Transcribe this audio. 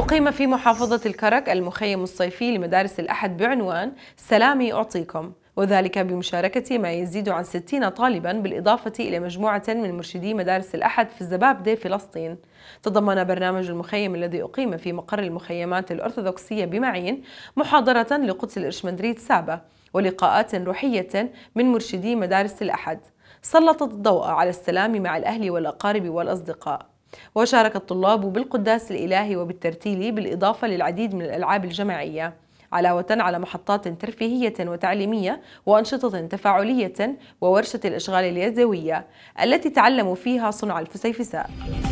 أقيم في محافظة الكرك المخيم الصيفي لمدارس الأحد بعنوان سلامي أعطيكم وذلك بمشاركة ما يزيد عن 60 طالبا بالإضافة إلى مجموعة من مرشدي مدارس الأحد في الزبابدة فلسطين تضمن برنامج المخيم الذي أقيم في مقر المخيمات الأرثوذكسية بمعين محاضرة لقدس الإرشمندريت سابا ولقاءات روحية من مرشدي مدارس الأحد سلطت الضوء على السلام مع الأهل والأقارب والأصدقاء وشارك الطلاب بالقداس الإلهي وبالترتيل بالإضافة للعديد من الألعاب الجماعية علاوة على محطات ترفيهية وتعليمية وأنشطة تفاعلية وورشة الإشغال اليدوية التي تعلموا فيها صنع الفسيفساء